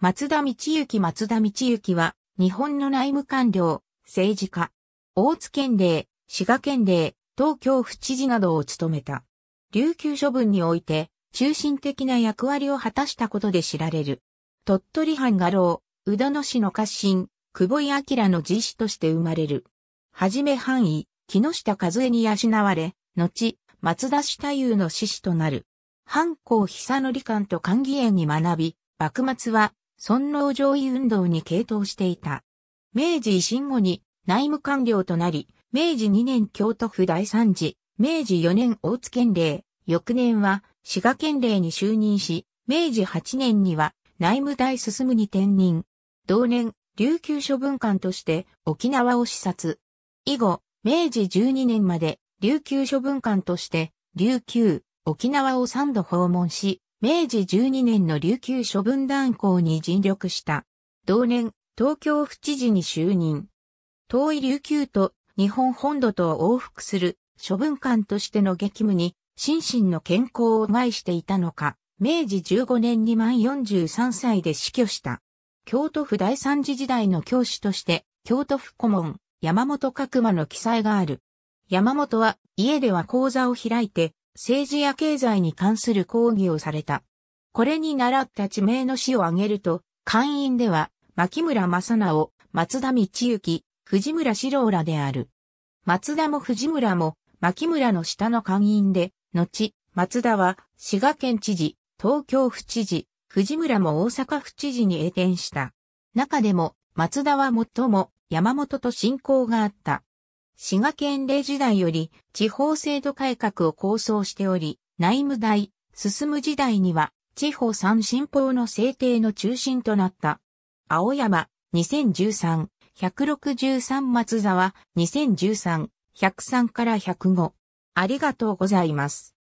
松田道行松田道行は、日本の内務官僚、政治家、大津県令、滋賀県令、東京府知事などを務めた。琉球処分において、中心的な役割を果たしたことで知られる。鳥取藩画廊、宇田野市の家臣、久保井明の自子として生まれる。はじめ藩医、木下和江に養われ、後、松田太夫の志士となる。藩校久則官と官義園に学び、幕末は尊老攘夷運動に傾倒していた。明治維新後に内務官僚となり、明治2年京都府第三次、明治4年大津県令、翌年は滋賀県令に就任し、明治8年には内務大進に転任。同年、琉球処分官として沖縄を視察。以後、明治12年まで琉球処分官として琉球、沖縄を3度訪問し、明治12年の琉球処分断交に尽力した。同年、東京府知事に就任。遠い琉球と日本本土とを往復する処分官としての激務に、心身の健康を害していたのか、明治15年に満43歳で死去した。京都府第三次時代の教師として、京都府顧問、山本角馬の記載がある。山本は家では講座を開いて、政治や経済に関する講義をされた。これに習った地名の死を挙げると、会員では、牧村正直、松田道行、藤村四郎らである。松田も藤村も、牧村の下の会員で、後、松田は、滋賀県知事、東京府知事、藤村も大阪府知事に栄転した。中でも、松田は最も、山本と親交があった。滋賀県令時代より地方制度改革を構想しており、内務大、進む時代には、地方三新法の制定の中心となった。青山、2013、163松沢、2013、103から105。ありがとうございます。